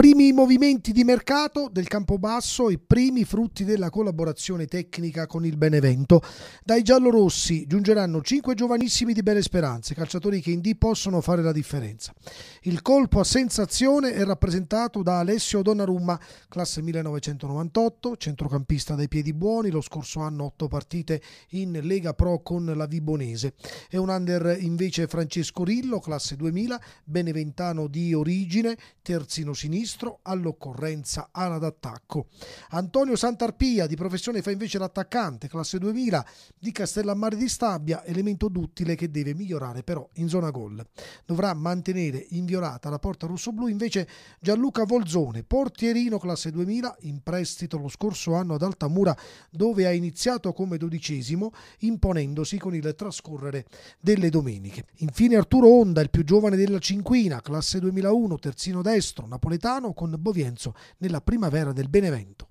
Primi movimenti di mercato del Campobasso e primi frutti della collaborazione tecnica con il Benevento. Dai giallorossi giungeranno cinque giovanissimi di belle speranze, calciatori che in D possono fare la differenza. Il colpo a sensazione è rappresentato da Alessio Donnarumma, classe 1998, centrocampista dai piedi buoni, lo scorso anno otto partite in Lega Pro con la Vibonese. È un under invece Francesco Rillo, classe 2000, beneventano di origine, terzino sinistro destro all'occorrenza ala d'attacco. Antonio Santarpia di professione fa invece l'attaccante, classe 2000 di Castellammare di Stabia, elemento duttile che deve migliorare però in zona gol. Dovrà mantenere inviolata la porta rossoblu invece Gianluca Volzone, portierino classe 2000 in prestito lo scorso anno ad Altamura dove ha iniziato come dodicesimo imponendosi con il trascorrere delle domeniche. Infine Arturo Onda, il più giovane della cinquina, classe 2001, terzino destro, napoletano Milano con Bovienzo nella primavera del Benevento.